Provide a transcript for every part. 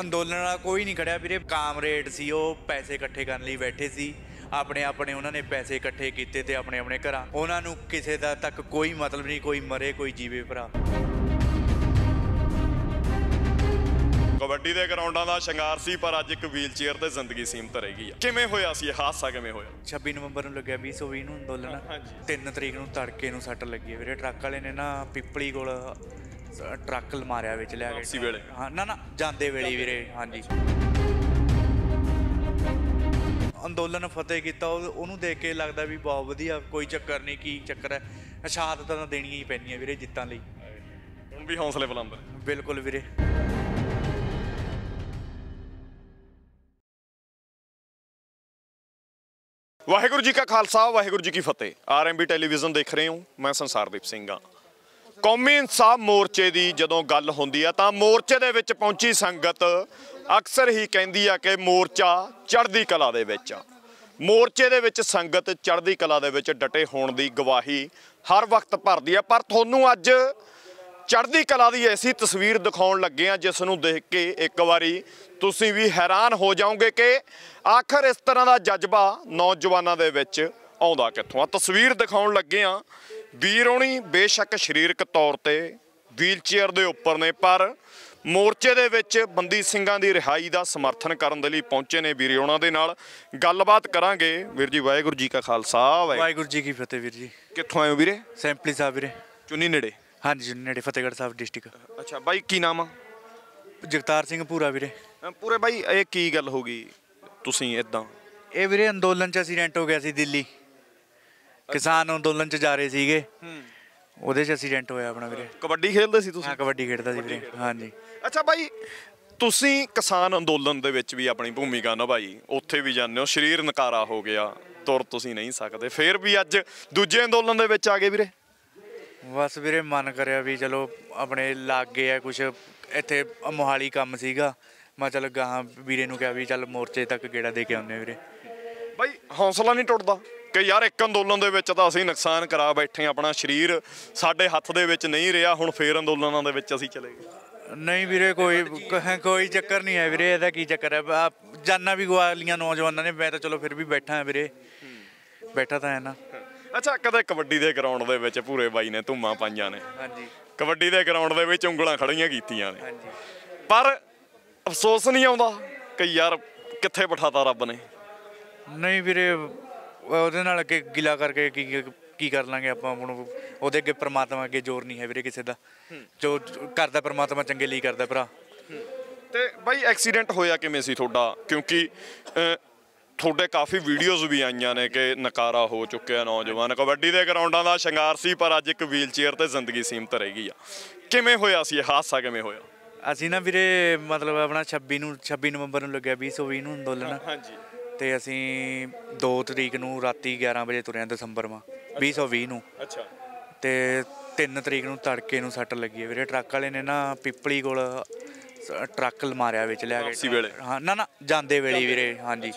ਅੰਦੋਲਨ ਵਾਲਾ ਕੋਈ ਨਹੀਂ ਖੜਿਆ ਵੀਰੇ ਕਾਮਰੇਡ ਸੀ ਉਹ ਪੈਸੇ ਇਕੱਠੇ ਕਰਨ ਲਈ ਬੈਠੇ ਸੀ ਆਪਣੇ ਆਪਣੇ ਉਹਨਾਂ ਨੇ ਪੈਸੇ ਇਕੱਠੇ ਕੀਤੇ ਤੇ ਆਪਣੇ ਆਪਣੇ ਘਰਾਂ ਉਹਨਾਂ ਨੂੰ ਕਿਸੇ ਦਾ ਤੱਕ ਕੋਈ ਮਤਲਬ ਨਹੀਂ ਕੋਈ ਮਰੇ ਕੋਈ ਜੀਵੇ ਭਰਾ ਕਬੱਡੀ ਦੇ ਗਰਾਊਂਡਾਂ ਦਾ ਸ਼ਿੰਗਾਰ ਸੀ ਪਰ ਅੱਜ ਇੱਕ ਵੀਲਚੇਅਰ ਤੇ ਜ਼ਿੰਦਗੀ ਸੀਮਤ ਰਹਿ ਗਈ ਆ ਕਿਵੇਂ ਹੋਇਆ ਸੀ ਇਹ ਹਾਦਸਾ ਕਿਵੇਂ ਹੋਇਆ 26 ਨਵੰਬਰ ਨੂੰ ਲੱਗਿਆ 2020 ਨੂੰ ਅੰਦੋਲਨ 3 ਤਰੀਕ ਨੂੰ ਤੜਕੇ ਨੂੰ ਸੱਟ ਲੱਗੀ ਵੀਰੇ ਟਰੱਕ ਵਾਲੇ ਨੇ ਨਾ ਪਿੱਪਲੀ ਕੋਲ ਟਰੱਕ ਮਾਰਿਆ ਵਿੱਚ ਲੈ ਗਏ ਕੇ ਵੇਲੇ? ਹਾਂ ਨਾ ਨਾ ਜਾਂਦੇ ਵੇਲੇ ਵੀਰੇ ਹਾਂਜੀ ਅੰਦੋਲਨ ਫਤਿਹ ਕੀਤਾ ਉਹਨੂੰ ਦੇਖ ਕੇ ਲੱਗਦਾ ਵੀ ਬਹੁਤ ਵਧੀਆ ਕੋਈ ਚੱਕਰ ਨਹੀਂ ਕੀ ਚੱਕਰ ਹੈ ਸ਼ਹਾਦਤਾਂ ਤਾਂ ਦੇਣੀਆਂ ਹੀ ਪੈਣੀਆਂ ਵੀਰੇ ਜਿੱਤਾਂ ਲਈ ਹੁਣ ਵੀ ਹੌਸਲੇ ਬੁਲੰਦ ਬਿਲਕੁਲ ਵੀਰੇ ਵਾਹਿਗੁਰੂ ਜੀ ਕਾ ਖਾਲਸਾ ਵਾਹਿਗੁਰੂ ਜੀ ਕੀ ਫਤਿਹ ਆਰਐਮਬੀ ਟੈਲੀਵਿਜ਼ਨ ਦੇਖ ਰਹੇ ਹੋ ਮੈਂ ਸੰਸਾਰਦੀਪ ਸਿੰਘ ਹਾਂ ਕੌਮੀ ਇਨਸਾਫ ਮੋਰਚੇ ਦੀ ਜਦੋਂ ਗੱਲ ਹੁੰਦੀ ਆ ਤਾਂ ਮੋਰਚੇ ਦੇ ਵਿੱਚ ਪਹੁੰਚੀ ਸੰਗਤ ਅਕਸਰ ਹੀ ਕਹਿੰਦੀ ਆ ਕਿ ਮੋਰਚਾ ਚੜ੍ਹਦੀ ਕਲਾ ਦੇ ਵਿੱਚ ਆ ਮੋਰਚੇ ਦੇ ਵਿੱਚ ਸੰਗਤ ਚੜ੍ਹਦੀ ਕਲਾ ਦੇ ਵਿੱਚ ਡਟੇ ਹੋਣ ਦੀ ਗਵਾਹੀ ਹਰ ਵਕਤ ਭਰਦੀ ਆ ਪਰ ਤੁਹਾਨੂੰ ਅੱਜ ਚੜ੍ਹਦੀ ਕਲਾ ਦੀ ਐਸੀ ਤਸਵੀਰ ਦਿਖਾਉਣ ਲੱਗੇ ਆ ਜਿਸ ਨੂੰ ਦੇਖ ਕੇ ਇੱਕ ਵਾਰੀ ਤੁਸੀਂ ਵੀ ਹੈਰਾਨ ਹੋ ਜਾਓਗੇ ਕਿ ਆਖਰ ਇਸ ਤਰ੍ਹਾਂ ਦਾ ਜਜ਼ਬਾ ਨੌਜਵਾਨਾਂ ਦੇ ਵਿੱਚ ਆਉਂਦਾ ਕਿੱਥੋਂ ਆ ਤਸਵੀਰ ਦਿਖਾਉਣ ਲੱਗੇ ਆ ਵੀਰੋਣੀ ਬੇਸ਼ੱਕ ਸਰੀਰਕ ਤੌਰ ਤੇ ਵੀਲਚੇਅਰ ਦੇ ਉੱਪਰ ਨੇ ਪਰ ਮੋਰਚੇ ਦੇ ਵਿੱਚ ਬੰਦੀ ਸਿੰਘਾਂ ਦੀ ਰਿਹਾਈ ਦਾ ਸਮਰਥਨ ਕਰਨ ਦੇ ਲਈ ਪਹੁੰਚੇ ਨੇ ਵੀਰੇ ਉਹਨਾਂ ਦੇ ਨਾਲ ਗੱਲਬਾਤ ਕਰਾਂਗੇ ਵੀਰ ਜੀ ਵਾਹਿਗੁਰੂ ਜੀ ਕਾ ਖਾਲਸਾ ਵਾਹਿਗੁਰੂ ਜੀ ਕੀ ਫਤਿਹ ਵੀਰ ਜੀ ਕਿੱਥੋਂ ਆਏ ਹੋ ਵੀਰੇ ਸੈਂਪਲੀ ਸਾਹਿਬ ਵੀਰੇ ਚੁੰਨੀ ਨੇੜੇ ਹਾਂਜੀ ਚੁੰਨੀ ਨੇੜੇ ਫਤਿਹਗੜ੍ਹ ਸਾਹਿਬ ਡਿਸਟ੍ਰਿਕਟ ਅੱਛਾ ਬਾਈ ਕੀ ਨਾਮ ਆ ਜਗਤਾਰ ਸਿੰਘ ਪੂਰਾ ਵੀਰੇ ਪੂਰੇ ਬਾਈ ਇਹ ਕੀ ਗੱਲ ਹੋ ਗਈ ਤੁਸੀਂ ਇਦਾਂ ਇਹ ਵੀਰੇ ਅੰਦੋਲਨ ਚ ਅਸੀਂ ਰੈਂਟ ਹੋ ਗਿਆ ਸੀ ਦਿੱਲੀ ਕਿਸਾਨ ਅੰਦੋਲਨ 'ਚ ਜਾ ਰਹੇ ਸੀਗੇ ਉਹਦੇ 'ਚ ਐਕਸੀਡੈਂਟ ਹੋਇਆ ਆਪਣਾ ਵੀਰੇ ਕਬੱਡੀ ਖੇਡਦੇ ਸੀ ਤੁਸੀਂ ਹਾਂ ਕਬੱਡੀ ਖੇਡਦਾ ਸੀ ਵੀਰੇ ਹਾਂਜੀ ਅੱਛਾ ਭਾਈ ਤੁਸੀਂ ਕਿਸਾਨ ਅੰਦੋਲਨ ਦੇ ਵਿੱਚ ਵੀ ਆਪਣੀ ਭੂਮਿਕਾ ਨਿਭਾਈ ਉੱਥੇ ਵੀ ਜਾਂਦੇ ਹੋ ਸਰੀਰ ਨਕਾਰਾ ਹੋ ਗਿਆ ਤੁਰ ਤੁਸੀਂ ਨਹੀਂ ਸਕਦੇ ਫੇਰ ਵੀ ਅੱਜ ਦੂਜੇ ਅੰਦੋਲਨ ਦੇ ਵਿੱਚ ਆ ਗਏ ਵੀਰੇ ਬਸ ਵੀਰੇ ਮਨ ਕਰਿਆ ਵੀ ਚਲੋ ਆਪਣੇ ਲਾਗੇ ਆ ਕੁਝ ਇੱਥੇ ਮੋਹਾਲੀ ਕੰਮ ਸੀਗਾ ਮੈਂ ਚਲ ਗਾਹਾਂ ਵੀਰੇ ਨੂੰ ਕਿਹਾ ਵੀ ਚੱਲ ਮੋਰਚੇ ਤੱਕ ਗੇੜਾ ਦੇ ਕੇ ਆਉਂਦੇ ਵੀਰੇ ਭਾਈ ਹੌਸਲਾ ਨਹੀਂ ਟੁੱਟਦਾ ਕਿ ਯਾਰ ਇੱਕ ਅੰਦੋਲਨ ਦੇ ਵਿੱਚ ਤਾਂ ਅਸੀਂ ਨੁਕਸਾਨ ਕਰਾ ਬੈਠੇ ਆਪਣਾ ਸਰੀਰ ਸਾਡੇ ਹੱਥ ਦੇ ਵਿੱਚ ਨਹੀਂ ਰਿਹਾ ਹੁਣ ਫੇਰ ਅੰਦੋਲਨਾਂ ਦੇ ਵਿੱਚ ਅਸੀਂ ਚਲੇ ਗਏ ਨਹੀਂ ਵੀਰੇ ਕੋਈ ਕੋਈ ਚੱਕਰ ਨਹੀਂ ਹੈ ਵੀਰੇ ਇਹਦਾ ਕੀ ਚੱਕਰ ਹੈ ਜਾਨਾਂ ਵੀ ਗਵਾ ਲੀਆਂ ਨੌਜਵਾਨਾਂ ਨੇ ਮੈਂ ਤਾਂ ਚਲੋ ਫਿਰ ਵੀ ਬੈਠਾ ਹਾਂ ਵੀਰੇ ਬੈਠਾ ਤਾਂ ਹੈ ਨਾ ਅੱਛਾ ਕਦੇ ਕਬੱਡੀ ਦੇ ਗਰਾਊਂਡ ਦੇ ਵਿੱਚ ਪੂਰੇ ਬਾਈ ਨੇ ਧੂਮਾਂ ਪਾਈਆਂ ਨੇ ਹਾਂਜੀ ਕਬੱਡੀ ਦੇ ਗਰਾਊਂਡ ਦੇ ਵਿੱਚ ਉਂਗਲਾਂ ਖੜੀਆਂ ਕੀਤੀਆਂ ਨੇ ਹਾਂਜੀ ਪਰ ਅਫਸੋਸ ਨਹੀਂ ਆਉਂਦਾ ਕਿ ਯਾਰ ਕਿੱਥੇ ਬਿਠਾਤਾ ਰੱਬ ਨੇ ਨਹੀਂ ਵੀਰੇ ਉਹਦੇ ਨਾਲ ਅੱਗੇ ਗਿਲਾ ਕਰਕੇ ਕੀ ਕੀ ਕਰ ਲਾਂਗੇ ਆਪਾਂ ਹੁਣ ਉਹਦੇ ਅੱਗੇ ਪ੍ਰਮਾਤਮਾ ਅੱਗੇ ਜ਼ੋਰ ਨਹੀਂ ਹੈ ਵੀਰੇ ਕਿਸੇ ਦਾ ਜੋ ਕਰਦਾ ਪ੍ਰਮਾਤਮਾ ਚੰਗੇ ਲਈ ਕਰਦਾ ਭਰਾ ਤੇ ਬਾਈ ਐਕਸੀਡੈਂਟ ਹੋਇਆ ਕਿਵੇਂ ਸੀ ਤੁਹਾਡਾ ਕਿਉਂਕਿ ਤੁਹਾਡੇ ਕਾਫੀ ਵੀਡੀਓਜ਼ ਵੀ ਆਈਆਂ ਨੇ ਕਿ ਨਕਾਰਾ ਹੋ ਚੁੱਕਿਆ ਨੌਜਵਾਨ ਕਬੱਡੀ ਦੇ ਗਰਾਊਂਡਾਂ ਦਾ ਸ਼ਿੰਗਾਰ ਸੀ ਪਰ ਅੱਜ ਇੱਕ ਵੀਲਚੇਅਰ ਤੇ ਜ਼ਿੰਦਗੀ ਸੀਮਤ ਰਹਿ ਗਈ ਆ ਕਿਵੇਂ ਹੋਇਆ ਸੀ ਇਹ ਹਾਦਸਾ ਕਿਵੇਂ ਹੋਇਆ ਅਸੀਂ ਨਾ ਵੀਰੇ ਮਤਲਬ ਆਪਣਾ 26 ਨੂੰ 26 ਨਵੰਬਰ ਨੂੰ ਲੱਗਿਆ 2020 ਨੂੰ ਅੰਦੋਲਨ ਹਾਂਜੀ ਤੇ ਅਸੀਂ 2 ਤਰੀਕ ਨੂੰ ਰਾਤੀ 11 ਵਜੇ ਤੁਰਿਆ ਦਸੰਬਰ ਮਾ 2020 ਨੂੰ ਅੱਛਾ ਤੇ 3 ਤਰੀਕ ਨੂੰ ਤੜਕੇ ਨੂੰ ਸੱਟ ਲੱਗੀ ਹੈ ਵੀਰੇ ਟਰੱਕ ਵਾਲੇ ਨੇ ਨਾ ਪਿੱਪਲੀ ਕੋਲ ਟਰੱਕ ਮਾਰਿਆ ਵਿੱਚ ਲਿਆ ਕੇ ਹਾਂ ਨਾ ਨਾ ਜਾਂਦੇ ਵੇਲੇ ਵੀਰੇ ਹਾਂਜੀ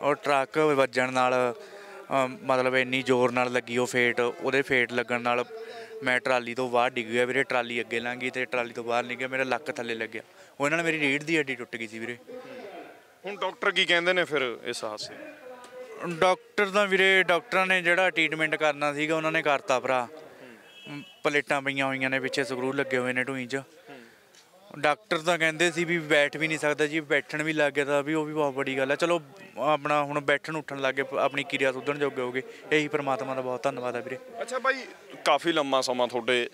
ਉਹ ਟਰੱਕ ਵੱਜਣ ਨਾਲ ਮਤਲਬ ਇੰਨੀ ਜ਼ੋਰ ਨਾਲ ਲੱਗੀ ਉਹ ਫੇਟ ਉਹਦੇ ਫੇਟ ਲੱਗਣ ਨਾਲ ਮੈਂ ਟਰਾਲੀ ਤੋਂ ਬਾਹਰ ਡਿੱਗ ਗਿਆ ਵੀਰੇ ਟਰਾਲੀ ਅੱਗੇ ਲੰਘ ਤੇ ਟਰਾਲੀ ਤੋਂ ਬਾਹਰ ਨਿਕਲ ਗਿਆ ਮੇਰਾ ਲੱਕ ਥੱਲੇ ਲੱਗਿਆ ਉਹਨਾਂ ਨਾਲ ਮੇਰੀ ਰੀੜ ਦੀ ਹੱਡੀ ਟੁੱਟ ਗਈ ਸੀ ਵੀਰੇ ਹੁਣ ਡਾਕਟਰ ਕੀ ਕਹਿੰਦੇ ਨੇ ਫਿਰ ਇਸ ਹਾਸੇ ਡਾਕਟਰ ਤਾਂ ਵੀਰੇ ਡਾਕਟਰਾਂ ਨੇ ਜਿਹੜਾ ਟ੍ਰੀਟਮੈਂਟ ਕਰਨਾ ਸੀਗਾ ਉਹਨਾਂ ਨੇ ਕਰਤਾ ਭਰਾ ਪਲੇਟਾਂ ਪਈਆਂ ਹੋਈਆਂ ਨੇ ਪਿੱਛੇ ਸਕਰੂ ਲੱਗੇ ਹੋਏ ਨੇ ਢੂਈ 'ਚ ਡਾਕਟਰ ਤਾਂ ਕਹਿੰਦੇ ਸੀ ਵੀ ਬੈਠ ਵੀ ਨਹੀਂ ਸਕਦਾ ਜੀ ਬੈਠਣ ਵੀ ਲੱਗ ਗਿਆ ਤਾਂ ਵੀ ਉਹ ਵੀ ਬਹੁਤ ਵੱਡੀ ਗੱਲ ਹੈ ਚਲੋ ਆਪਣਾ ਹੁਣ ਬੈਠਣ ਉੱਠਣ ਲੱਗ ਗਏ ਆਪਣੀ ਕਿਰਿਆ ਸੁਧਣ ਜੋਗੇ ਹੋਗੇ ਇਹੀ ਪ੍ਰਮਾਤਮਾ ਦਾ ਬਹੁਤ ਧੰਨਵਾਦ ਹੈ ਵੀਰੇ ਅੱਛਾ ਭਾਈ ਕਾਫੀ ਲੰਮਾ ਸਮਾਂ ਤੁਹਾਡੇ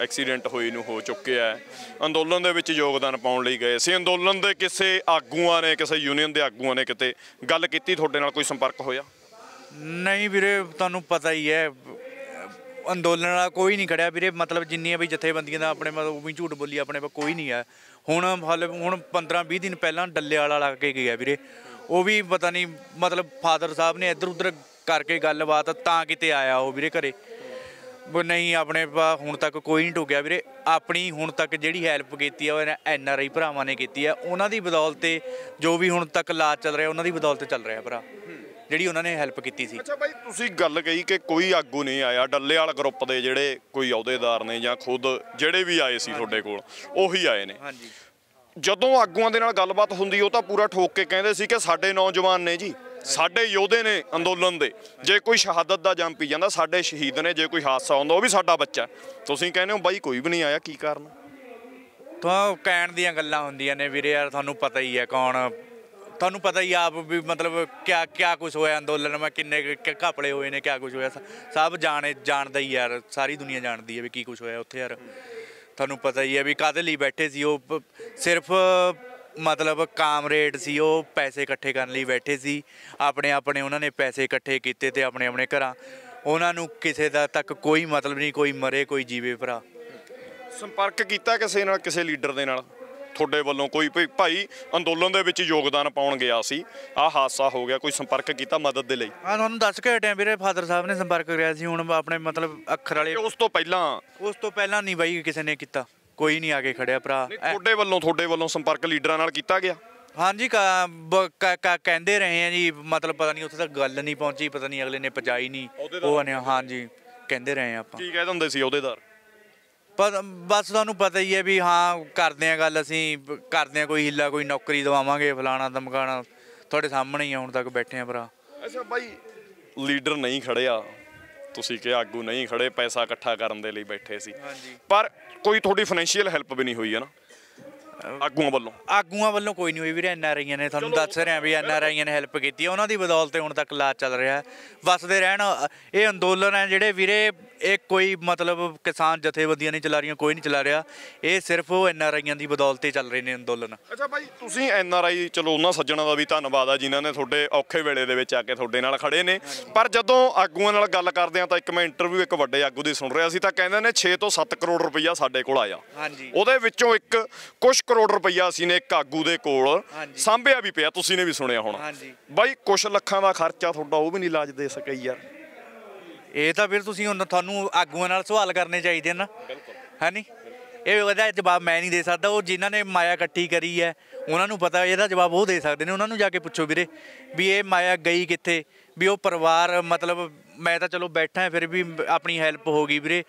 ਐਕਸੀਡੈਂਟ ਹੋਏ ਨੂੰ ਹੋ ਚੁੱਕਿਆ ਹੈ ਅੰਦੋਲਨ ਦੇ ਵਿੱਚ ਯੋਗਦਾਨ ਪਾਉਣ ਲਈ ਗਏ ਸੀ ਅੰਦੋਲਨ ਦੇ ਕਿਸੇ ਆਗੂਆਂ ਨੇ ਕਿਸੇ ਯੂਨੀਅਨ ਦੇ ਆਗੂਆਂ ਨੇ ਕਿਤੇ ਗੱਲ ਕੀਤੀ ਤੁਹਾਡੇ ਨਾਲ ਕੋਈ ਸੰਪਰਕ ਹੋਇਆ ਨਹੀਂ ਵੀਰੇ ਤੁਹਾਨੂੰ ਪਤਾ ਹੀ ਹੈ ਅੰਦੋਲਨ ਵਾਲਾ ਕੋਈ ਨਹੀਂ ਖੜਿਆ ਵੀਰੇ ਮਤਲਬ ਜਿੰਨੀਆਂ ਵੀ ਜਥੇਬੰਦੀਆਂ ਦਾ ਆਪਣੇ ਮਤਲਬ ਵੀ ਝੂਠ ਬੋਲੀ ਆਪਣੇ ਕੋਲ ਕੋਈ ਨਹੀਂ ਹੈ ਹੁਣ ਹੁਣ 15 20 ਦਿਨ ਪਹਿਲਾਂ ਡੱਲੇ ਵਾਲਾ ਲੱਗ ਕੇ ਗਿਆ ਵੀਰੇ ਉਹ ਵੀ ਪਤਾ ਨਹੀਂ ਮਤਲਬ ਫਾਦਰ ਸਾਹਿਬ ਨੇ ਇੱਧਰ ਉੱਧਰ ਕਰਕੇ ਗੱਲਬਾਤ ਤਾਂ ਕਿਤੇ ਆਇਆ ਉਹ ਵੀਰੇ ਘਰੇ ਉਹ ਨਹੀਂ ਆਪਣੇ ਪਾ ਹੁਣ ਤੱਕ ਕੋਈ ਨਹੀਂ ਟੋਕਿਆ ਵੀਰੇ ਆਪਣੀ ਹੁਣ ਤੱਕ ਜਿਹੜੀ ਹੈਲਪ ਕੀਤੀ ਆ ਉਹ ਐਨ ਆਰ ਆਈ ਭਰਾਵਾਂ ਨੇ ਕੀਤੀ ਆ ਉਹਨਾਂ ਦੀ ਬਦੌਲਤ ਤੇ ਜੋ ਵੀ ਹੁਣ ਤੱਕ ਲਾ ਚੱਲ ਰਿਹਾ ਉਹਨਾਂ ਦੀ ਬਦੌਲਤ ਚੱਲ ਰਿਹਾ ਭਰਾ ਜਿਹੜੀ ਉਹਨਾਂ ਨੇ ਹੈਲਪ ਕੀਤੀ ਸੀ ਅੱਛਾ ਬਾਈ ਤੁਸੀਂ ਗੱਲ ਕਹੀ ਕਿ ਕੋਈ ਆਗੂ ਨਹੀਂ ਆਇਆ ਡੱਲੇ ਵਾਲਾ ਗਰੁੱਪ ਦੇ ਜਿਹੜੇ ਕੋਈ ਅਹੁਦੇਦਾਰ ਨੇ ਜਾਂ ਖੁਦ ਜਿਹੜੇ ਵੀ ਆਏ ਸੀ ਤੁਹਾਡੇ ਕੋਲ ਉਹੀ ਆਏ ਨੇ ਹਾਂਜੀ ਜਦੋਂ ਆਗੂਆਂ ਦੇ ਨਾਲ ਗੱਲਬਾਤ ਹੁੰਦੀ ਉਹ ਤਾਂ ਪੂਰਾ ਠੋਕ ਕੇ ਕਹਿੰਦੇ ਸੀ ਕਿ ਸਾਡੇ ਨੌਜਵਾਨ ਨੇ ਜੀ ਸਾਡੇ ਯੋਧੇ ਨੇ ਅੰਦੋਲਨ ਦੇ ਜੇ ਕੋਈ ਸ਼ਹਾਦਤ ਦਾ ਜੰਮ ਪੀ ਜਾਂਦਾ ਸਾਡੇ ਸ਼ਹੀਦ ਨੇ ਜੇ ਕੋਈ ਹਾਦਸਾ ਹੁੰਦਾ ਉਹ ਵੀ ਸਾਡਾ ਬੱਚਾ ਤੁਸੀਂ ਕਹਿੰਦੇ ਹੋ ਬਾਈ ਕੋਈ ਵੀ ਨਹੀਂ ਆਇਆ ਕੀ ਕਾਰਨ ਤਾਂ ਕਹਿਣ ਦੀਆਂ ਗੱਲਾਂ ਹੁੰਦੀਆਂ ਨੇ ਵੀਰੇ ਯਾਰ ਤੁਹਾਨੂੰ ਪਤਾ ਹੀ ਹੈ ਕੌਣ ਤੁਹਾਨੂੰ ਪਤਾ ਹੀ ਆਪ ਵੀ ਮਤਲਬ ਕਿਆ ਕਿਆ ਕੁਝ ਹੋਇਆ ਅੰਦੋਲਨ ਮੈਂ ਕਿੰਨੇ ਘਪਲੇ ਹੋਏ ਨੇ ਕਿਆ ਕੁਝ ਹੋਇਆ ਸਭ ਜਾਣੇ ਜਾਣਦਾ ਹੀ ਯਾਰ ਸਾਰੀ ਦੁਨੀਆ ਜਾਣਦੀ ਹੈ ਵੀ ਕੀ ਕੁਝ ਹੋਇਆ ਉੱਥੇ ਯਾਰ ਤੁਹਾਨੂੰ ਪਤਾ ਹੀ ਹੈ ਵੀ ਕਾਦੇ ਲਈ ਬੈਠੇ ਸੀ ਉਹ ਸਿਰਫ ਮਤਲਬ ਕਾਮਰੇਡ ਸੀ ਉਹ ਪੈਸੇ ਇਕੱਠੇ ਕਰਨ ਲਈ ਬੈਠੇ ਸੀ ਆਪਣੇ ਆਪਣੇ ਉਹਨਾਂ ਨੇ ਪੈਸੇ ਇਕੱਠੇ ਕੀਤੇ ਤੇ ਆਪਣੇ ਆਪਣੇ ਘਰਾਂ ਉਹਨਾਂ ਨੂੰ ਕਿਸੇ ਦਾ ਤੱਕ ਕੋਈ ਮਤਲਬ ਨਹੀਂ ਕੋਈ ਮਰੇ ਕੋਈ ਜੀਵੇ ਭਰਾ ਸੰਪਰਕ ਕੀਤਾ ਕਿਸੇ ਨਾਲ ਕਿਸੇ ਲੀਡਰ ਦੇ ਨਾਲ ਤੁਹਾਡੇ ਵੱਲੋਂ ਕੋਈ ਭਾਈ ਅੰਦੋਲਨ ਦੇ ਵਿੱਚ ਯੋਗਦਾਨ ਪਾਉਣ ਗਿਆ ਸੀ ਆ ਹਾਦਸਾ ਹੋ ਗਿਆ ਕੋਈ ਸੰਪਰਕ ਕੀਤਾ ਮਦਦ ਦੇ ਲਈ ਹਾਂ ਤੁਹਾਨੂੰ ਦੱਸ ਕੇ ਹਟਿਆ ਵੀਰੇ ਫਾਦਰ ਸਾਹਿਬ ਨੇ ਸੰਪਰਕ ਕਰਿਆ ਸੀ ਹੁਣ ਆਪਣੇ ਮਤਲਬ ਅੱਖਰ ਵਾਲੇ ਉਸ ਤੋਂ ਪਹਿਲਾਂ ਉਸ ਤੋਂ ਪਹਿਲਾਂ ਨਹੀਂ ਬਾਈ ਕਿਸੇ ਨੇ ਕੀਤਾ ਕੋਈ ਨਹੀਂ ਆ ਕੇ ਖੜਿਆ ਭਰਾ ਤੁਹਾਡੇ ਵੱਲੋਂ ਤੁਹਾਡੇ ਵੱਲੋਂ ਸੰਪਰਕ ਲੀਡਰਾਂ ਨਾਲ ਕੀਤਾ ਗਿਆ ਹਾਂਜੀ ਕਹਿੰਦੇ ਰਹੇ ਆ ਜੀ ਮਤਲਬ ਪਤਾ ਨਹੀਂ ਉੱਥੇ ਤੱਕ ਗੱਲ ਨਹੀਂ ਪਹੁੰਚੀ ਪਤਾ ਨਹੀਂ ਅਗਲੇ ਨੇ ਪਹੁੰਚਾਈ ਨਹੀਂ ਉਹ ਨੇ ਹਾਂਜੀ ਕਹਿੰਦੇ ਰਹੇ ਆਪਾਂ ਕੀ ਕਹਿ ਦਿੰਦੇ ਸੀ ਅਹੁਦੇਦਾਰ ਪਰ ਬਸ ਤੁਹਾਨੂੰ ਪਤਾ ਹੀ ਹੈ ਵੀ ਹਾਂ ਕਰਦੇ ਆ ਗੱਲ ਅਸੀਂ ਕਰਦੇ ਆ ਕੋਈ ਹਿੱਲਾ ਕੋਈ ਨੌਕਰੀ ਦਵਾਵਾਂਗੇ ਫਲਾਣਾ ਧਮਕਾਣਾ ਤੁਹਾਡੇ ਸਾਹਮਣੇ ਹੀ ਹੁਣ ਤੱਕ ਬੈਠੇ ਆ ਭਰਾ ਅੱਛਾ ਬਾਈ ਲੀਡਰ ਨਹੀਂ ਖੜਿਆ ਤੁਸੀਂ ਕਿ ਆਗੂ ਨਹੀਂ ਖੜੇ ਪੈਸਾ ਇਕੱਠਾ ਕਰਨ ਦੇ ਲਈ ਬੈਠੇ ਸੀ ਪਰ ਕੋਈ ਤੁਹਾਡੀ ਫਾਈਨੈਂਸ਼ੀਅਲ ਹੈਲਪ ਵੀ ਨਹੀਂ ਹੋਈ ਹੈ ਨਾ ਆਗੂਆਂ ਵੱਲੋਂ ਆਗੂਆਂ ਵੱਲੋਂ ਕੋਈ ਨਹੀਂ ਹੋਈ ਵੀਰੇ ਐਨ ਆਰ ਆਈਆਂ ਨੇ ਤੁਹਾਨੂੰ ਦੱਸ ਰਿਹਾ ਵੀ ਐਨ ਆਰ ਆਈਆਂ ਨੇ ਹੈਲਪ ਕੀਤੀ ਹੈ ਉਹਨਾਂ ਦੀ ਬਦੌਲਤ ਹੁਣ ਤੱਕ ਲਾ ਚੱਲ ਰਿਹਾ ਵਸਦੇ ਰਹਿਣ ਇਹ ਅੰਦੋਲਨ ਹੈ ਜਿਹੜੇ ਵੀਰੇ ਇਹ ਕੋਈ ਮਤਲਬ ਕਿਸਾਨ ਜਥੇਬੰਦੀਆਂ ਨਹੀਂ ਚਲਾ ਰਹੀਆਂ ਕੋਈ ਨਹੀਂ ਚਲਾ ਰਿਹਾ ਇਹ ਸਿਰਫ ਉਹ ਐਨ ਆਰ ਆਈਆਂ ਦੀ ਬਦੌਲਤ ਹੀ ਚੱਲ ਰਹੇ ਨੇ ਅੰਦੋਲਨ ਅੱਛਾ ਭਾਈ ਤੁਸੀਂ ਐਨ ਆਰ ਆਈ ਚਲੋ ਉਹਨਾਂ ਸੱਜਣਾਂ ਦਾ ਵੀ ਧੰਨਵਾਦ ਆ ਜਿਨ੍ਹਾਂ ਨੇ ਤੁਹਾਡੇ ਔਖੇ ਵੇਲੇ ਦੇ ਵਿੱਚ ਆ ਕੇ ਤੁਹਾਡੇ ਨਾਲ ਖੜੇ ਨੇ ਪਰ ਜਦੋਂ ਆਗੂਆਂ ਨਾਲ ਗੱਲ ਕਰਦੇ ਆ ਤਾਂ ਇੱਕ ਮੈਂ ਇੰਟਰਵਿਊ ਇੱਕ ਵੱਡੇ ਆਗੂ ਦੀ ਸੁਣ ਰਿਹਾ ਸੀ ਤਾਂ ਕਹਿੰਦੇ ਨੇ 6 ਤੋਂ 7 ਕਰੋੜ ਰੁਪਈਆ ਸਾਡੇ ਕੋਲ ਆਇਆ ਉਹਦੇ ਵਿੱਚੋਂ ਇੱਕ ਕੁਝ ਕਰੋੜ ਰੁਪਈਆ ਸੀ ਨੇ ਕਾਗੂ ਦੇ ਕੋਲ ਸਾਂਭਿਆ ਵੀ ਪਿਆ ਤੁਸੀਂ ਨੇ ਵੀ ਸੁਣਿਆ ਹੋਣਾ ਬਾਈ ਕੁਛ ਲੱਖਾਂ ਦਾ ਖਰਚਾ ਤੁਹਾਡਾ ਉਹ ਵੀ ਨਹੀਂ ਲਾਜ ਦੇ ਸਕਈ ਯਾਰ ਇਹ ਤਾਂ ਫਿਰ ਤੁਸੀਂ ਹੁਣ ਤੁਹਾਨੂੰ ਆਗੂਆਂ ਨਾਲ ਸਵਾਲ ਕਰਨੇ ਚਾਹੀਦੇ ਨਾ ਹੈ ਨਹੀਂ ਇਹ ਉਹਦਾ ਜਵਾਬ ਮੈਂ ਨਹੀਂ ਦੇ ਸਕਦਾ ਉਹ ਜਿਨ੍ਹਾਂ ਨੇ ਮਾਇਆ ਇਕੱਠੀ ਕਰੀ ਹੈ ਉਹਨਾਂ ਨੂੰ ਪਤਾ ਇਹਦਾ ਜਵਾਬ ਉਹ ਦੇ ਸਕਦੇ ਨੇ ਉਹਨਾਂ ਨੂੰ ਜਾ ਕੇ ਪੁੱਛੋ ਵੀਰੇ ਵੀ ਇਹ ਮਾਇਆ ਗਈ ਕਿੱਥੇ ਵੀ ਉਹ ਪਰਿਵਾਰ ਮਤਲਬ ਮੈਂ ਤਾਂ ਚਲੋ ਬੈਠਾ ਫਿਰ ਵੀ ਆਪਣੀ ਹੈਲਪ ਹੋ ਗਈ ਵੀਰੇ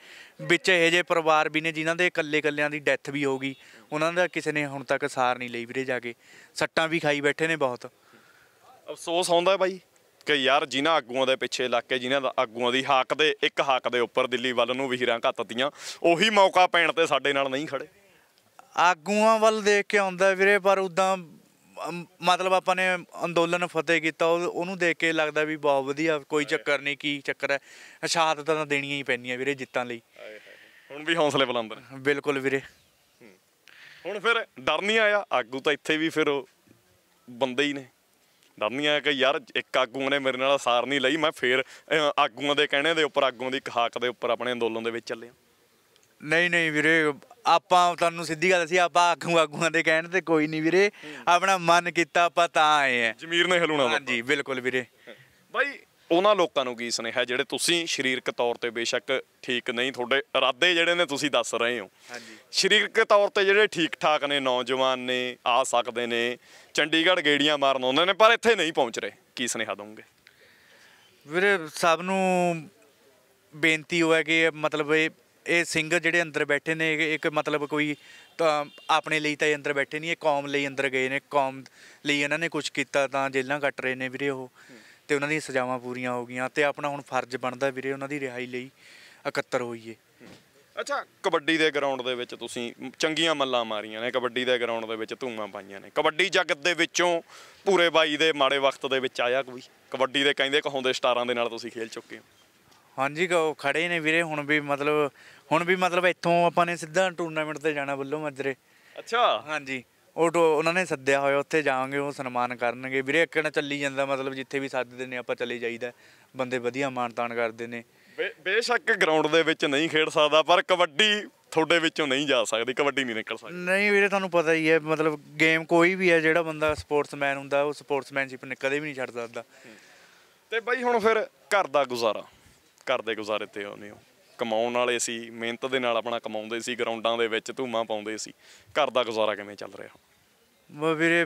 ਵਿੱਚ ਇਹ ਜੇ ਪਰਿਵਾਰ ਵੀ ਨੇ ਜਿਨ੍ਹਾਂ ਦੇ ਇਕੱਲੇ ਇਕੱਲਿਆਂ ਦੀ ਡੈਥ ਵੀ ਹੋ ਗਈ ਉਹਨਾਂ ਦਾ ਕਿਸੇ ਨੇ ਹੁਣ ਤੱਕ ਸਾਰ ਨਹੀਂ ਲਈ ਵੀਰੇ ਜਾ ਕੇ ਸੱਟਾਂ ਵੀ ਖਾਈ ਬੈਠੇ ਨੇ ਬਹੁਤ ਅਫਸੋਸ ਆਉਂਦਾ ਬਾਈ ਕਿ ਯਾਰ ਜਿਨ੍ਹਾਂ ਆਗੂਆਂ ਦੇ ਪਿੱਛੇ ਕੇ ਜਿਨ੍ਹਾਂ ਦਾ ਆਗੂਆਂ ਦੀ ਹਾਕ ਦੇ ਇੱਕ ਹਾਕ ਦੇ ਉੱਪਰ ਦਿੱਲੀ ਵੱਲ ਨੂੰ ਵਹੀਰਾਂ ਘੱਤਤੀਆਂ ਉਹੀ ਮੌਕਾ ਪੈਣ ਤੇ ਸਾਡੇ ਨਾਲ ਨਹੀਂ ਖੜੇ ਆਗੂਆਂ ਵੱਲ ਦੇਖ ਕੇ ਆਉਂਦਾ ਵੀਰੇ ਪਰ ਉਦਾਂ ਮਤਲਬ ਆਪਾਂ ਨੇ ਅੰਦੋਲਨ ਫਤਿਹ ਕੀਤਾ ਉਹਨੂੰ ਦੇਖ ਕੇ ਲੱਗਦਾ ਵੀ ਬਹੁਤ ਵਧੀਆ ਕੋਈ ਚੱਕਰ ਨਹੀਂ ਕੀ ਚੱਕਰ ਹੈ ਸ਼ਹਾਦਤ ਤਾਂ ਦੇਣੀਆਂ ਹੀ ਪੈਣੀਆਂ ਵੀਰੇ ਜਿੱਤਾਂ ਲਈ ਹੁਣ ਵੀ ਹੌਸਲੇ ਬੁਲੰਦ ਬਿਲਕੁਲ ਵੀਰੇ ਹੁਣ ਫਿਰ ਡਰ ਨਹੀਂ ਆਇਆ ਆਗੂ ਤਾਂ ਇੱਥੇ ਵੀ ਫਿਰ ਬੰਦੇ ਹੀ ਨੇ ਡਰ ਨਹੀਂ ਆਇਆ ਕਿ ਯਾਰ ਇੱਕ ਆਗੂ ਨੇ ਮੇਰੇ ਨਾਲ ਸਾਰ ਨਹੀਂ ਲਈ ਮੈਂ ਫਿਰ ਆਗੂਆਂ ਦੇ ਕਹਿਣੇ ਦੇ ਉੱਪਰ ਆਗੂਆਂ ਦੀ ਕਹਾਕ ਦੇ ਉੱਪਰ ਆਪਣੇ ਅੰਦੋਲਨ ਦੇ ਵਿੱਚ ਚੱਲੇ ਨਹੀਂ ਨਹੀਂ ਵੀਰੇ ਆਪਾਂ ਤੁਹਾਨੂੰ ਸਿੱਧੀ ਗੱਲ ਸੀ ਆਪਾਂ ਆਖੂ ਆਗੂਆਂ ਦੇ ਕਹਿਣ ਤੇ ਕੋਈ ਨਹੀਂ ਵੀਰੇ ਆਪਣਾ ਮਨ ਕੀਤਾ ਆਪਾਂ ਤਾਂ ਆਏ ਆ ਜ਼ਮੀਰ ਨੇ ਹਲੂਣਾ ਹਾਂਜੀ ਬਿਲਕੁਲ ਵੀਰੇ ਬਾਈ ਉਹਨਾਂ ਲੋਕਾਂ ਨੂੰ ਕੀ ਸੁਨੇਹਾ ਜਿਹੜੇ ਤੁਸੀਂ ਸਰੀਰਕ ਤੌਰ ਤੇ ਬੇਸ਼ੱਕ ਠੀਕ ਨਹੀਂ ਤੁਹਾਡੇ ਇਰਾਦੇ ਜਿਹੜੇ ਨੇ ਤੁਸੀਂ ਦੱਸ ਰਹੇ ਹੋ ਹਾਂਜੀ ਸਰੀਰਕ ਤੌਰ ਤੇ ਜਿਹੜੇ ਠੀਕ ਠਾਕ ਨੇ ਨੌਜਵਾਨ ਨੇ ਆ ਸਕਦੇ ਨੇ ਚੰਡੀਗੜ੍ਹ ਗੇੜੀਆਂ ਮਾਰਨ ਆਉਂਦੇ ਨੇ ਪਰ ਇੱਥੇ ਨਹੀਂ ਪਹੁੰਚ ਰਹੇ ਕੀ ਸੁਨੇਹਾ ਦੋਗੇ ਵੀਰੇ ਸਭ ਨੂੰ ਬੇਨਤੀ ਹੋਇਆ ਕਿ ਮਤਲਬ ਇਹ ਇਹ ਸਿੰਘ ਜਿਹੜੇ ਅੰਦਰ ਬੈਠੇ ਨੇ ਇੱਕ ਮਤਲਬ ਕੋਈ ਆਪਣੇ ਲਈ ਤਾਂ ਇਹ ਅੰਦਰ ਬੈਠੇ ਨਹੀਂ ਇਹ ਕੌਮ ਲਈ ਅੰਦਰ ਗਏ ਨੇ ਕੌਮ ਲਈ ਇਹਨਾਂ ਨੇ ਕੁਝ ਕੀਤਾ ਤਾਂ ਜੇਲ੍ਹਾਂ ਕੱਟ ਰਹੇ ਨੇ ਵੀਰੇ ਉਹ ਤੇ ਉਹਨਾਂ ਦੀਆਂ ਸਜ਼ਾਵਾਂ ਪੂਰੀਆਂ ਹੋ ਗਈਆਂ ਤੇ ਆਪਣਾ ਹੁਣ ਫਰਜ਼ ਬਣਦਾ ਵੀਰੇ ਉਹਨਾਂ ਦੀ ਰਿਹਾਈ ਲਈ ਇਕੱਤਰ ਹੋਈਏ ਅੱਛਾ ਕਬੱਡੀ ਦੇ ਗਰਾਊਂਡ ਦੇ ਵਿੱਚ ਤੁਸੀਂ ਚੰਗੀਆਂ ਮੱਲਾਂ ਮਾਰੀਆਂ ਨੇ ਕਬੱਡੀ ਦੇ ਗਰਾਊਂਡ ਦੇ ਵਿੱਚ ਧੂਮਾਂ ਪਾਈਆਂ ਨੇ ਕਬੱਡੀ ਜਗਤ ਦੇ ਵਿੱਚੋਂ ਪੂਰੇ ਬਾਈ ਦੇ ਮਾੜੇ ਵਕਤ ਦੇ ਵਿੱਚ ਆਇਆ ਕੋਈ ਕਬੱਡੀ ਦੇ ਕਹਿੰਦੇ ਕਹੋਂਦੇ ਸਟਾਰਾਂ ਦੇ ਨਾਲ ਤੁਸੀਂ ਖੇਲ ਚੁੱਕੇ ਹੋ ਹਾਂਜੀ ਉਹ ਖੜੇ ਨੇ ਵੀਰੇ ਹੁਣ ਵੀ ਮਤਲਬ ਹੁਣ ਵੀ ਮਤਲਬ ਇੱਥੋਂ ਆਪਾਂ ਨੇ ਸਿੱਧਾ ਟੂਰਨਾਮੈਂਟ ਤੇ ਜਾਣਾ ਵੱਲੋਂ ਮੱਜਰੇ ਅੱਛਾ ਹਾਂਜੀ ਉਹ ਉਹਨਾਂ ਨੇ ਸੱਦਿਆ ਹੋਇਆ ਉੱਥੇ ਜਾਵਾਂਗੇ ਉਹ ਸਨਮਾਨ ਕਰਨਗੇ ਵੀਰੇ ਇੱਕ ਨਾ ਚੱਲੀ ਜਾਂਦਾ ਮਤਲਬ ਜਿੱਥੇ ਵੀ ਸੱਦਦੇ ਨੇ ਆਪਾਂ ਚਲੇ ਜਾਈਦਾ ਬੰਦੇ ਵਧੀਆ ਮਾਨ ਤਾਨ ਕਰਦੇ ਨੇ ਬੇਸ਼ੱਕ ਗਰਾਊਂਡ ਦੇ ਵਿੱਚ ਨਹੀਂ ਖੇਡ ਸਕਦਾ ਪਰ ਕਬੱਡੀ ਤੁਹਾਡੇ ਵਿੱਚੋਂ ਨਹੀਂ ਜਾ ਸਕਦੀ ਕਬੱਡੀ ਨਹੀਂ ਨਿਕਲ ਸਕਦੀ ਨਹੀਂ ਵੀਰੇ ਤੁਹਾਨੂੰ ਪਤਾ ਹੀ ਹੈ ਮਤਲਬ ਗੇਮ ਕੋਈ ਵੀ ਹੈ ਜਿਹੜਾ ਬੰਦਾ ਸਪੋਰਟਸਮੈਨ ਹੁੰਦਾ ਉਹ ਸਪੋਰਟਸਮੈਨਸ਼ਿਪ ਕਦੇ ਵੀ ਨਹੀਂ ਛੱਡ ਸਕਦਾ ਤੇ ਬਾਈ ਹੁਣ ਫਿਰ ਘਰ ਦਾ ਗੁਜ਼ਾਰਾ ਘਰ ਦੇ ਗੁਜ਼ਾਰੇ ਤੇ ਆਉਂਦੇ ਹੋ ਕਮਾਉਣ ਵਾਲੇ ਸੀ ਮਿਹਨਤ ਦੇ ਨਾਲ ਆਪਣਾ ਕਮਾਉਂਦੇ ਸੀ ਗਰਾਊਂਡਾਂ ਦੇ ਵਿੱਚ ਧੂਮਾਂ ਪਾਉਂਦੇ ਸੀ ਘਰ ਦਾ ਗੁਜ਼ਾਰਾ ਕਿਵੇਂ ਚੱਲ ਰਿਹਾ ਮੈਂ ਵੀਰੇ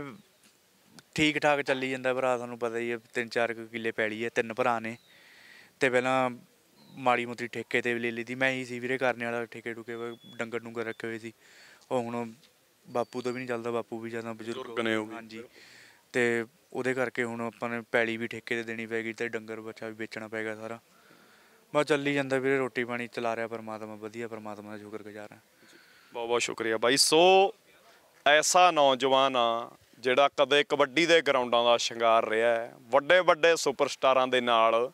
ਠੀਕ ਠਾਕ ਚੱਲੀ ਜਾਂਦਾ ਭਰਾ ਤੁਹਾਨੂੰ ਪਤਾ ਹੀ ਹੈ ਤਿੰਨ ਚਾਰ ਕਿੱਲੇ ਪੈਲੀ ਹੈ ਤਿੰਨ ਭਰਾ ਨੇ ਤੇ ਪਹਿਲਾਂ ਮਾੜੀ ਮੋਤੀ ਠੇਕੇ ਤੇ ਵੀ ਲੈ ਲਈ ਦੀ ਮੈਂ ਹੀ ਸੀ ਵੀਰੇ ਕਰਨੇ ਵਾਲਾ ਠੇਕੇ ਟੁਕੇ ਡੰਗਰ ਡੁੰਗਰ ਰੱਖੇ ਹੋਏ ਸੀ ਉਹ ਹੁਣ ਬਾਪੂ ਤੋਂ ਵੀ ਨਹੀਂ ਚੱਲਦਾ ਬਾਪੂ ਵੀ ਜਿਆਦਾ ਬਜ਼ੁਰਗ ਨੇ ਹਾਂਜੀ ਤੇ ਉਹਦੇ ਕਰਕੇ ਹੁਣ ਆਪਾਂ ਨੇ ਪੈਲੀ ਵੀ ਠੇਕੇ ਤੇ ਦੇਣੀ ਪੈ ਗਈ ਤੇ ਡੰਗਰ ਬੱਚਾ ਵੀ ਵੇਚਣਾ ਪੈ ਗਿਆ ਸਾਰਾ ਬਸ ਚੱਲੀ ਜਾਂਦਾ ਵੀਰੇ ਰੋਟੀ ਪਾਣੀ ਚਲਾ ਰਿਹਾ ਪਰਮਾਤਮਾ ਵਧੀਆ ਪਰਮਾਤਮਾ ਦਾ ਸ਼ੁਕਰ ਹਾਂ ਬਹੁਤ ਬਹੁਤ ਸ਼ੁਕਰੀਆ ਬਾਈ ਸੋ ਐਸਾ ਨੌਜਵਾਨ ਆ ਜਿਹੜਾ ਕਦੇ ਕਬੱਡੀ ਦੇ ਗਰਾਊਂਡਾਂ ਦਾ ਸ਼ਿੰਗਾਰ ਰਿਹਾ ਹੈ ਵੱਡੇ ਵੱਡੇ ਸੁਪਰਸਟਾਰਾਂ ਦੇ ਨਾਲ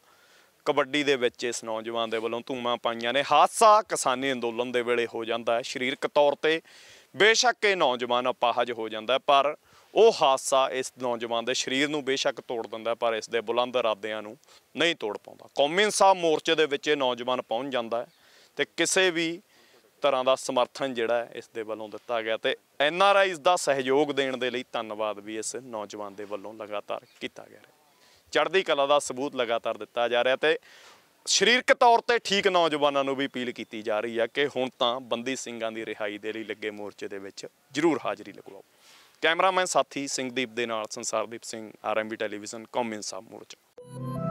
ਕਬੱਡੀ ਦੇ ਵਿੱਚ ਇਸ ਨੌਜਵਾਨ ਦੇ ਵੱਲੋਂ ਧੂਮਾਂ ਪਾਈਆਂ ਨੇ ਹਾਸਾ ਕਿਸਾਨੀ ਅੰਦੋਲਨ ਦੇ ਵੇਲੇ ਹੋ ਜਾਂਦਾ ਹੈ ਸਰੀਰਕ ਤੌਰ ਤੇ ਬੇਸ਼ੱਕ ਇਹ ਨੌਜਵਾਨ ਅਪਾਹਜ ਹੋ ਜਾਂਦਾ ਪਰ ਉਹ ਹਾਦਸਾ ਇਸ ਨੌਜਵਾਨ ਦੇ ਸਰੀਰ ਨੂੰ ਬੇਸ਼ੱਕ ਤੋੜ ਦਿੰਦਾ ਪਰ ਇਸ ਦੇ ਬੁਲੰਦ ਇਰਾਦਿਆਂ ਨੂੰ ਨਹੀਂ ਤੋੜ ਪਾਉਂਦਾ ਕੌਮੀ ਇਨਸਾਫ ਮੋਰਚੇ ਦੇ ਵਿੱਚ ਇਹ ਨੌਜਵਾਨ ਪਹੁੰਚ ਜਾਂਦਾ ਹੈ ਤੇ ਕਿਸੇ ਵੀ ਤਰ੍ਹਾਂ ਦਾ ਸਮਰਥਨ ਜਿਹੜਾ ਇਸ ਦੇ ਵੱਲੋਂ ਦਿੱਤਾ ਗਿਆ ਤੇ ਐਨ ਆਰ ਆਈ ਦਾ ਸਹਿਯੋਗ ਦੇਣ ਦੇ ਲਈ ਧੰਨਵਾਦ ਵੀ ਇਸ ਨੌਜਵਾਨ ਦੇ ਵੱਲੋਂ ਲਗਾਤਾਰ ਕੀਤਾ ਗਿਆ ਚੜ੍ਹਦੀ ਕਲਾ ਦਾ ਸਬੂਤ ਲਗਾਤਾਰ ਦਿੱਤਾ ਜਾ ਰਿਹਾ ਤੇ ਸਰੀਰਕ ਤੌਰ ਤੇ ਠੀਕ ਨੌਜਵਾਨਾਂ ਨੂੰ ਵੀ ਅਪੀਲ ਕੀਤੀ ਜਾ ਰਹੀ ਹੈ ਕਿ ਹੁਣ ਤਾਂ ਬੰਦੀ ਸਿੰਘਾਂ ਦੀ ਰਿਹਾਈ ਦੇ ਲਈ ਲੱਗੇ ਮੋਰਚੇ ਦੇ ਵਿੱਚ ਜ਼ਰੂਰ ਹਾਜ਼ਰੀ ਲਗਵਾਓ ਕੈਮਰਾਮੈਨ ਸਾਥੀ ਸਿੰਘਦੀਪ ਦੇ ਨਾਲ ਸੰਸਾਰਦੀਪ ਸਿੰਘ ਆਰਐਮਬੀ ਟੈਲੀਵਿਜ਼ਨ ਕੌਮਿਨ ਸਾਹਿਬ ਮੋਰਚਾ